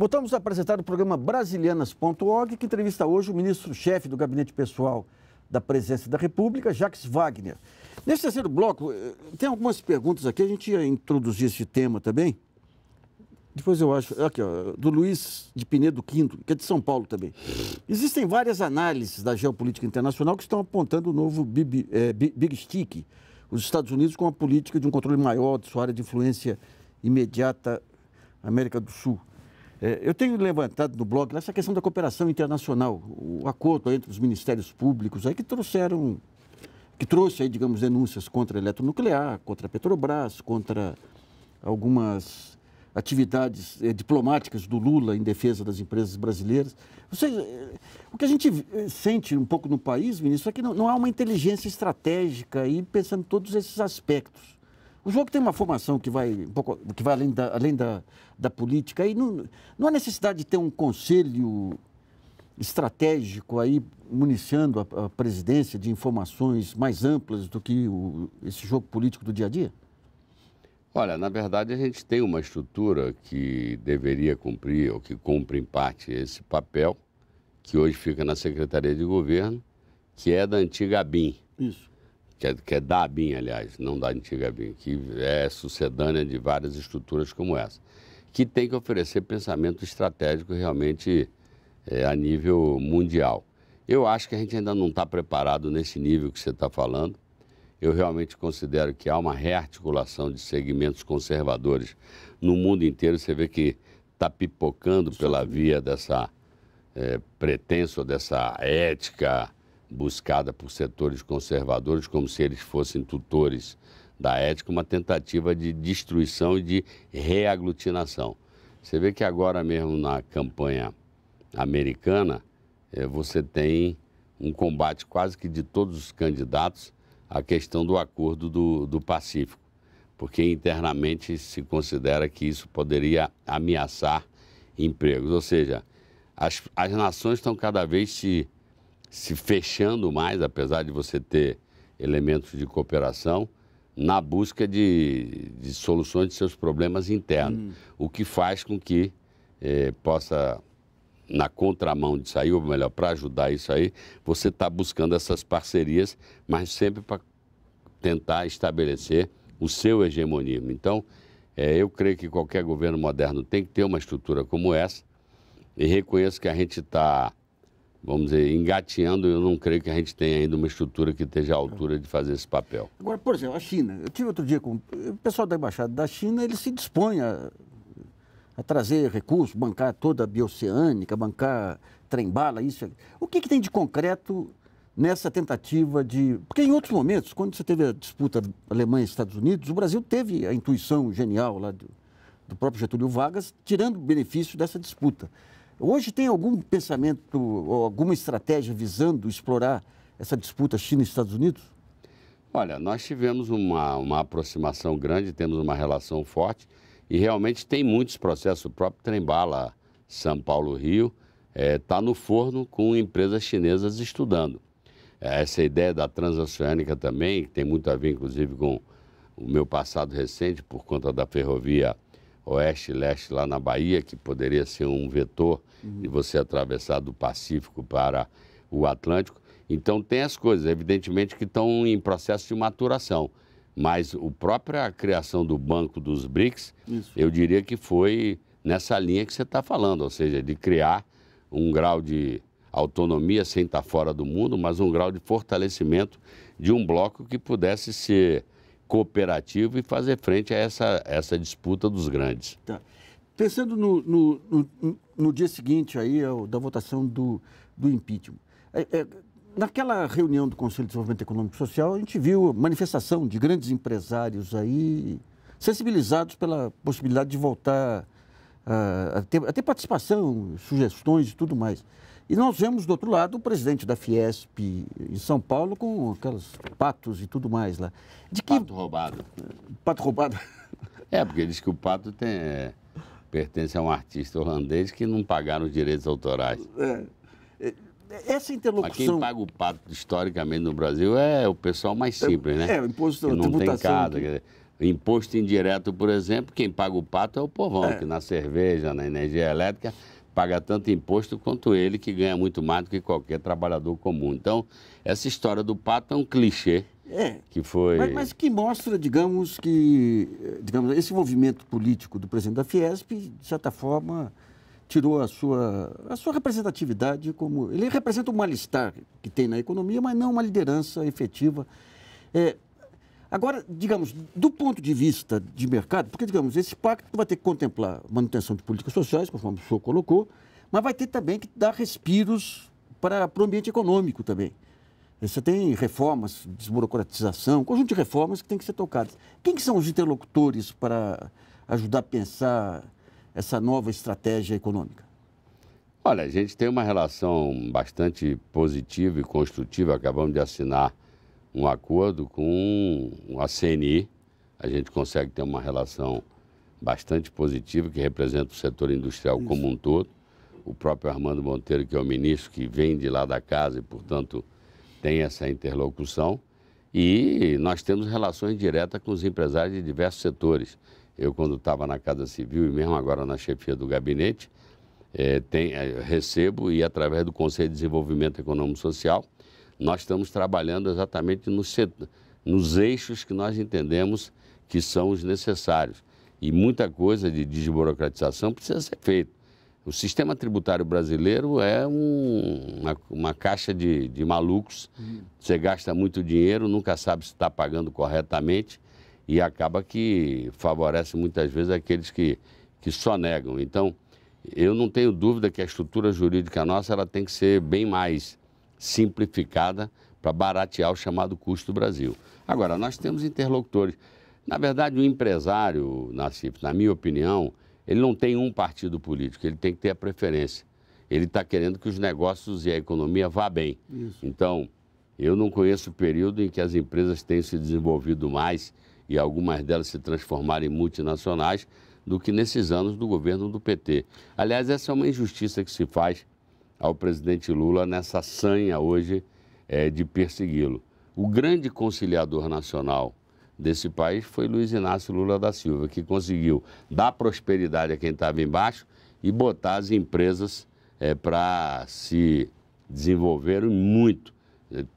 Voltamos a apresentar o programa Brasilianas.org, que entrevista hoje o ministro-chefe do Gabinete Pessoal da Presidência da República, Jacques Wagner. Nesse terceiro bloco, eh, tem algumas perguntas aqui, a gente ia introduzir esse tema também. Depois eu acho. Aqui, ó, do Luiz de Pinedo Quinto, que é de São Paulo também. Existem várias análises da geopolítica internacional que estão apontando o novo Big, é, eh, Big Stick, os Estados Unidos com a política de um controle maior de sua área de influência imediata América do Sul. É, eu tenho levantado no blog essa questão da cooperação internacional, o acordo entre os ministérios públicos aí que trouxeram, que trouxe aí, digamos, denúncias contra a eletronuclear, contra a Petrobras, contra algumas atividades eh, diplomáticas do Lula em defesa das empresas brasileiras. Eh, o que a gente eh, sente um pouco no país, ministro, é que não, não há uma inteligência estratégica aí pensando em todos esses aspectos. O jogo tem uma formação que vai, um pouco, que vai além, da, além da, da política. E não, não há necessidade de ter um conselho estratégico aí municiando a, a presidência de informações mais amplas do que o, esse jogo político do dia a dia? Olha, na verdade a gente tem uma estrutura que deveria cumprir, ou que cumpre em parte esse papel, que hoje fica na Secretaria de Governo, que é da antiga ABIN. Isso que é, que é da ABIN, aliás, não da antiga ABIN, que é sucedânea de várias estruturas como essa, que tem que oferecer pensamento estratégico realmente é, a nível mundial. Eu acho que a gente ainda não está preparado nesse nível que você está falando. Eu realmente considero que há uma rearticulação de segmentos conservadores no mundo inteiro. Você vê que está pipocando pela via dessa é, dessa ética buscada por setores conservadores como se eles fossem tutores da ética, uma tentativa de destruição e de reaglutinação. Você vê que agora mesmo na campanha americana, eh, você tem um combate quase que de todos os candidatos à questão do acordo do, do Pacífico, porque internamente se considera que isso poderia ameaçar empregos. Ou seja, as, as nações estão cada vez se se fechando mais, apesar de você ter elementos de cooperação, na busca de, de soluções de seus problemas internos. Hum. O que faz com que eh, possa, na contramão de sair, ou melhor, para ajudar isso aí, você está buscando essas parcerias, mas sempre para tentar estabelecer o seu hegemonismo. Então, eh, eu creio que qualquer governo moderno tem que ter uma estrutura como essa e reconheço que a gente está vamos dizer, engateando, eu não creio que a gente tenha ainda uma estrutura que esteja à altura de fazer esse papel. Agora, por exemplo, a China. Eu tive outro dia com o pessoal da Embaixada da China, ele se dispõe a, a trazer recursos, bancar toda a bioceânica, bancar trem-bala, isso. O que, que tem de concreto nessa tentativa de. Porque em outros momentos, quando você teve a disputa Alemanha-Estados Unidos, o Brasil teve a intuição genial lá do, do próprio Getúlio Vargas, tirando benefício dessa disputa. Hoje tem algum pensamento ou alguma estratégia visando explorar essa disputa China-Estados Unidos? Olha, nós tivemos uma, uma aproximação grande, temos uma relação forte e realmente tem muitos processos. O próprio Trembala, São Paulo-Rio, está é, tá no forno com empresas chinesas estudando. É, essa ideia da transoceânica também, que tem muito a ver, inclusive, com o meu passado recente, por conta da ferrovia oeste e leste lá na Bahia, que poderia ser um vetor uhum. de você atravessar do Pacífico para o Atlântico. Então tem as coisas, evidentemente, que estão em processo de maturação. Mas a própria criação do Banco dos BRICS, Isso. eu diria que foi nessa linha que você está falando, ou seja, de criar um grau de autonomia sem estar tá fora do mundo, mas um grau de fortalecimento de um bloco que pudesse ser cooperativo e fazer frente a essa, essa disputa dos grandes. Tá. Pensando no, no, no, no dia seguinte aí, é da votação do, do impeachment, é, é, naquela reunião do Conselho de Desenvolvimento Econômico e Social, a gente viu manifestação de grandes empresários aí, sensibilizados pela possibilidade de voltar a, a, ter, a ter participação, sugestões e tudo mais. E nós vemos, do outro lado, o presidente da Fiesp em São Paulo com aquelas patos e tudo mais lá. De que... Pato roubado. Pato roubado. É, porque diz que o pato tem, é, pertence a um artista holandês que não pagaram os direitos autorais. É. é, essa interlocução... Mas quem paga o pato historicamente no Brasil é o pessoal mais é, simples, né? É, o imposto que não tem casa. Né? Que... Imposto indireto, por exemplo, quem paga o pato é o povão, é. que na cerveja, na energia elétrica paga tanto imposto quanto ele, que ganha muito mais do que qualquer trabalhador comum. Então, essa história do pato é um clichê. É. Que foi. Mas, mas, que mostra, digamos, que eh, digamos, esse movimento político do presidente da Fiesp, de certa forma, tirou a sua, a sua representatividade como. Ele representa um mal-estar que tem na economia, mas não uma liderança efetiva. É, Agora, digamos, do ponto de vista de mercado, porque, digamos, esse pacto vai ter que contemplar manutenção de políticas sociais, conforme o senhor colocou, mas vai ter também que dar respiros para, para o ambiente econômico também. Você tem reformas, desburocratização, um conjunto de reformas que tem que ser tocadas. Quem que são os interlocutores para ajudar a pensar essa nova estratégia econômica? Olha, a gente tem uma relação bastante positiva e construtiva. Acabamos de assinar um acordo com a CNI, a gente consegue ter uma relação bastante positiva, que representa o setor industrial Isso. como um todo. O próprio Armando Monteiro, que é o ministro, que vem de lá da casa e, portanto, tem essa interlocução. E nós temos relações diretas com os empresários de diversos setores. Eu, quando estava na Casa Civil e mesmo agora na chefia do gabinete, é, tem, eh, recebo e através do Conselho de Desenvolvimento Econômico Social, nós estamos trabalhando exatamente nos, nos eixos que nós entendemos que são os necessários. E muita coisa de desburocratização precisa ser feita. O sistema tributário brasileiro é um, uma, uma, caixa de, de malucos. Hum. Você gasta muito dinheiro, nunca sabe se está pagando corretamente e acaba que favorece muitas vezes aqueles que, que só negam. Então, eu não tenho dúvida que a estrutura jurídica nossa ela tem que ser bem mais simplificada para baratear o chamado custo do Brasil. Agora, nós temos interlocutores. Na verdade, o empresário, Nassif, na minha opinião, ele não tem um partido político, ele tem que ter a preferência. Ele está querendo que os negócios e a economia vá bem. Isso. Então, eu não conheço o período em que as empresas tenham se desenvolvido mais e algumas delas se transformarem em multinacionais do que nesses anos do governo do PT. Aliás, essa é uma injustiça que se faz ao presidente Lula nessa sanha hoje é, de persegui-lo. O grande conciliador nacional desse país foi Luiz Inácio Lula da Silva, que conseguiu dar prosperidade a quem estava embaixo e botar as empresas é, para se desenvolverem muito.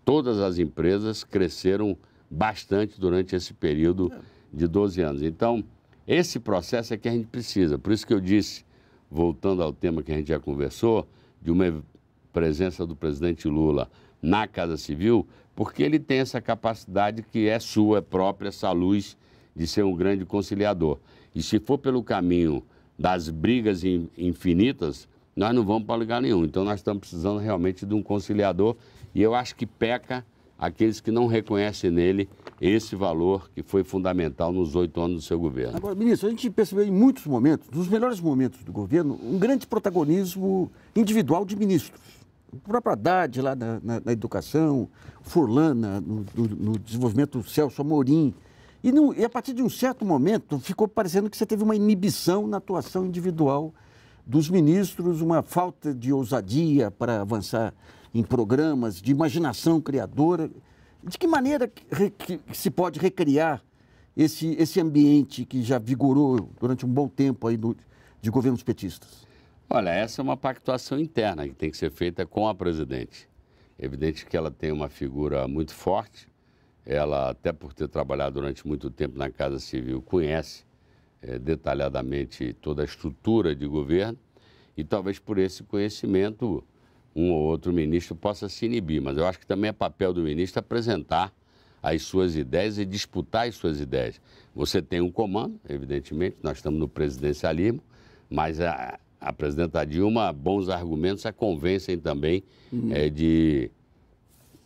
Todas as empresas cresceram bastante durante esse período de 12 anos. Então, esse processo é que a gente precisa. Por isso que eu disse, voltando ao tema que a gente já conversou, de uma presença do presidente Lula na Casa Civil, porque ele tem essa capacidade que é sua é própria, essa luz de ser um grande conciliador. E se for pelo caminho das brigas infinitas, nós não vamos para lugar nenhum. Então nós estamos precisando realmente de um conciliador e eu acho que peca aqueles que não reconhecem nele esse valor que foi fundamental nos oito anos do seu governo. Agora, ministro, a gente percebeu em muitos momentos, nos melhores momentos do governo, um grande protagonismo individual de ministros. O próprio Haddad lá na, na, na educação, Furlan no, no, no desenvolvimento, Celso Amorim. E, não, e, a partir de um certo momento, ficou parecendo que você teve uma inibição na atuação individual dos ministros, uma falta de ousadia para avançar em programas, de imaginação criadora de que maneira que, se pode recriar esse, esse ambiente que já vigorou durante um bom tempo aí de governos petistas? Olha, essa é uma pactuação interna que tem que ser feita com a presidente. É evidente que ela tem uma figura muito forte, ela, até por ter trabalhado durante muito tempo na Casa Civil, conhece é, detalhadamente toda a estrutura de governo e talvez por esse conhecimento um ou outro ministro possa se inibir, mas eu acho que também é papel do ministro apresentar as suas ideias e disputar as suas ideias. Você tem um comando, evidentemente, nós estamos no presidencialismo, mas a, a presidenta Dilma, bons argumentos, a convencem também uhum. é, de,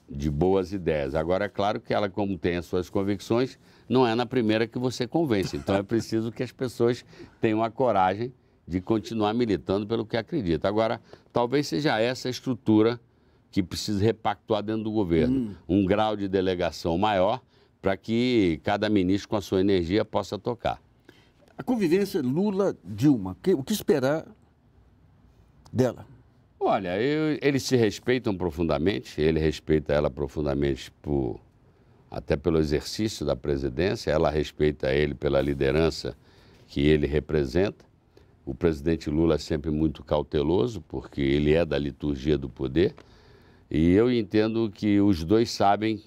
de boas ideias. Agora, é claro que ela, como tem as suas convicções, não é na primeira que você convence. Então, é preciso que as pessoas tenham a coragem de continuar militando pelo que acredita. Agora, talvez seja essa a estrutura que precisa repactuar dentro do governo. Hum. Um grau de delegação maior para que cada ministro, com a sua energia, possa tocar. A convivência Lula-Dilma, o que esperar dela? Olha, eu, eles se respeitam profundamente, ele respeita ela profundamente por, até pelo exercício da presidência, ela respeita ele pela liderança que ele representa. O presidente Lula é sempre muito cauteloso, porque ele é da liturgia do poder, e eu entendo que os dois sabem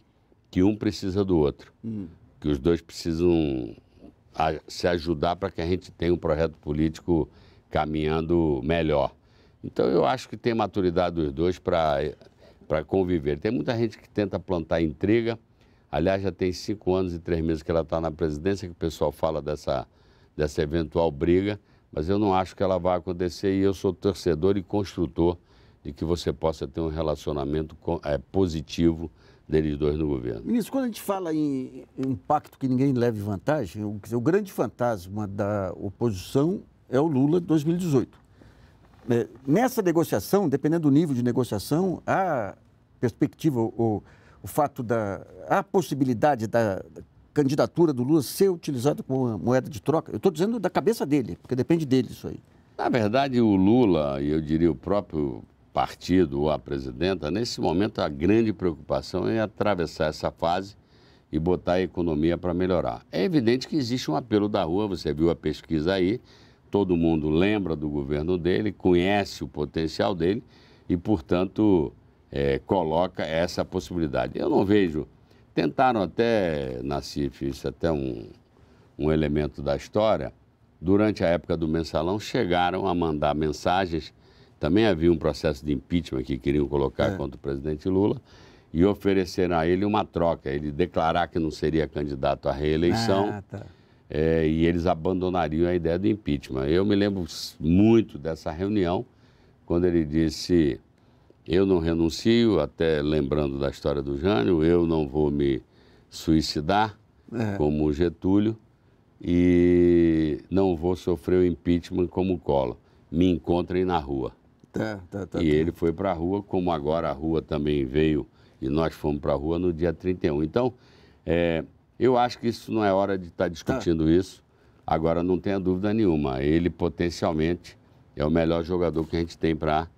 que um precisa do outro, hum. que os dois precisam se ajudar para que a gente tenha um projeto político caminhando melhor. Então eu acho que tem maturidade dos dois para conviver. Tem muita gente que tenta plantar intriga. Aliás, já tem cinco anos e três meses que ela está na presidência, que o pessoal fala dessa, dessa eventual briga mas eu não acho que ela vá acontecer e eu sou torcedor e construtor de que você possa ter um relacionamento é, positivo deles dois no governo. Ministro, quando a gente fala em pacto que ninguém leve vantagem, o, o grande fantasma da oposição é o Lula de 2018. É, nessa negociação, dependendo do nível de negociação, a perspectiva, o, o fato da a possibilidade da candidatura do Lula ser utilizada como uma moeda de troca? Eu estou dizendo da cabeça dele, porque depende dele isso aí. Na verdade, o Lula, e eu diria o próprio partido ou a presidenta, nesse momento a grande preocupação é atravessar essa fase e botar a economia para melhorar. É evidente que existe um apelo da rua, você viu a pesquisa aí, todo mundo lembra do governo dele, conhece o potencial dele e, portanto, é, coloca essa possibilidade. Eu não vejo Tentaram até, Nacife, isso é até um, um elemento da história, durante a época do mensalão, chegaram a mandar mensagens. Também havia um processo de impeachment que queriam colocar é. contra o presidente Lula e ofereceram a ele uma troca, ele declarar que não seria candidato à reeleição. Ah, tá. é, e eles abandonariam a ideia do impeachment. Eu me lembro muito dessa reunião, quando ele disse: eu não renuncio, até lembrando da história do Jânio, eu não vou me suicidar, é. como Getúlio, e não vou sofrer o impeachment como Collor. Me encontrem na rua. Tá, tá, tá, e tá. ele foi para a rua, como agora a rua também veio e nós fomos para a rua no dia 31. Então, é, eu acho que isso não é hora de estar tá discutindo tá. isso. Agora, não tenha dúvida nenhuma, ele potencialmente é o melhor jogador que a gente tem para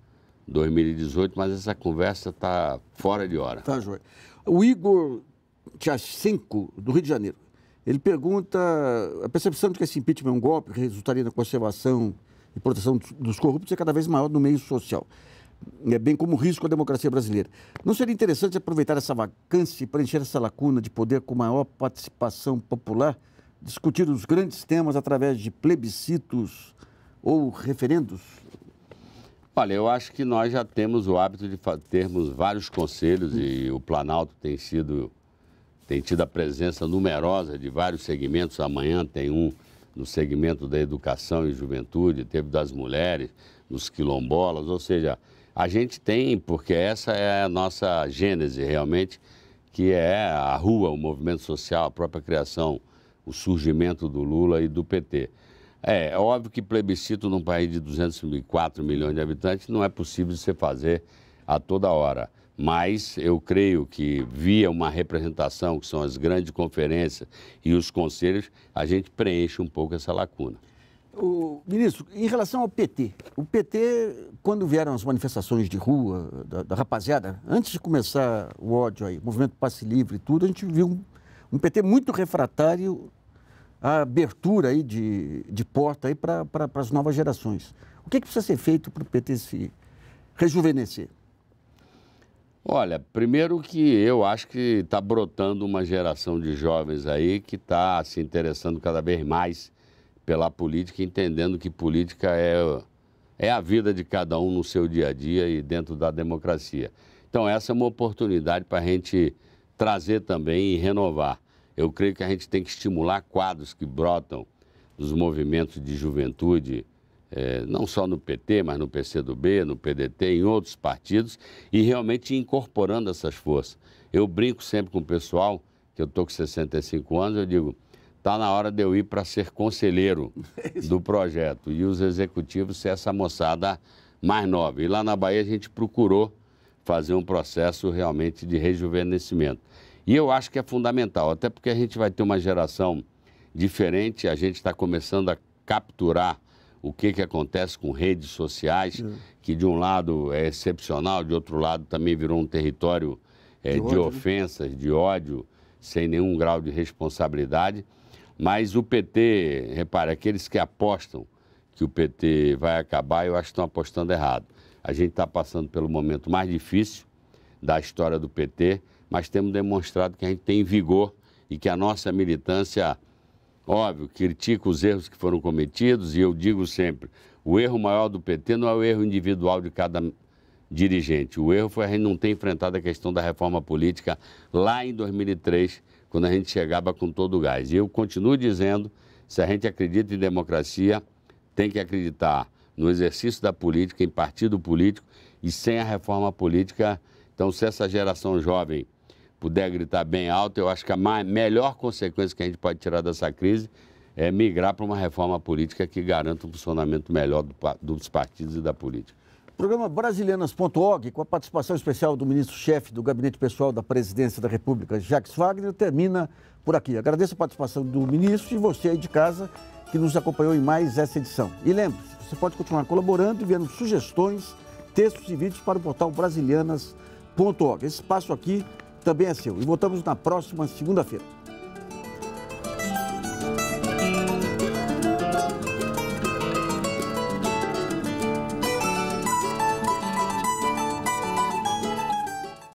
2018, mas essa conversa está fora de hora. Tá, joia. O Igor Tchassenko, do Rio de Janeiro, ele pergunta a percepção de que esse impeachment é um golpe que resultaria na conservação e proteção dos corruptos é cada vez maior no meio social, é bem como o risco à democracia brasileira. Não seria interessante aproveitar essa vacância e preencher essa lacuna de poder com maior participação popular, discutir os grandes temas através de plebiscitos ou referendos? Olha, eu acho que nós já temos o hábito de termos vários conselhos e o Planalto tem sido tem tido a presença numerosa de vários segmentos. Amanhã tem um no segmento da educação e juventude, teve das mulheres, nos quilombolas, ou seja, a gente tem, porque essa é a nossa gênese realmente, que é a rua, o movimento social, a própria criação, o surgimento do Lula e do PT. É, é óbvio que plebiscito num país de 204 milhões de habitantes não é possível você fazer a toda hora. Mas eu creio que, via uma representação, que são as grandes conferências e os conselhos, a gente preenche um pouco essa lacuna. O, ministro, em relação ao PT, o PT, quando vieram as manifestações de rua, da, da rapaziada, antes de começar o ódio aí, movimento passe livre e tudo, a gente viu um, um PT muito refratário a abertura aí de, de porta aí para pra, as novas gerações. O que, que precisa ser feito para o PT se rejuvenescer? Olha, primeiro que eu acho que está brotando uma geração de jovens aí que está se interessando cada vez mais pela política, entendendo que política é, é a vida de cada um no seu dia a dia e dentro da democracia. Então, essa é uma oportunidade para a gente trazer também e renovar. Eu creio que a gente tem que estimular quadros que brotam dos movimentos de juventude, eh, não só no PT, mas no PCdoB, no PDT, em outros partidos, e realmente incorporando essas forças. Eu brinco sempre com o pessoal, que eu estou com 65 anos, eu digo, está na hora de eu ir para ser conselheiro <laughs> do projeto e os executivos ser essa moçada mais nova. E lá na Bahia a gente procurou fazer um processo realmente de rejuvenescimento. E eu acho que é fundamental, até porque a gente vai ter uma geração diferente, a gente está começando a capturar o que, que acontece com redes sociais, hum. que de um lado é excepcional, de outro lado também virou um território é, de, ódio, né? ofensas, né? de ódio, sem nenhum grau de responsabilidade. Mas o PT, repare, aqueles que apostam que o PT vai acabar, eu acho que estão apostando errado. A gente está passando pelo momento mais difícil da história do PT mas temos demonstrado que a gente tem vigor e que a nossa militância, óbvio, critica os erros que foram cometidos, e eu digo sempre: o erro maior do PT não é o erro individual de cada dirigente. O erro foi a gente não ter enfrentado a questão da reforma política lá em 2003, quando a gente chegava com todo o gás. E eu continuo dizendo, se a gente acredita em democracia, tem que acreditar no exercício da política, em partido político e sem a reforma política. Então, se essa geração jovem puder gritar bem alto, eu acho que a mais, melhor consequência que a gente pode tirar dessa crise é migrar para uma reforma política que garanta um funcionamento melhor do, dos partidos e da política. Programa Brasilianas.org, com a participação especial do ministro-chefe do Gabinete Pessoal da Presidência da República, Jacques Wagner, termina por aqui. Agradeço a participação do ministro e você aí de casa que nos acompanhou em mais essa edição. E lembre-se, você pode continuar colaborando, e enviando sugestões, textos e vídeos para o portal brasilianas.org. Esse espaço aqui também é seu. E voltamos na próxima segunda-feira.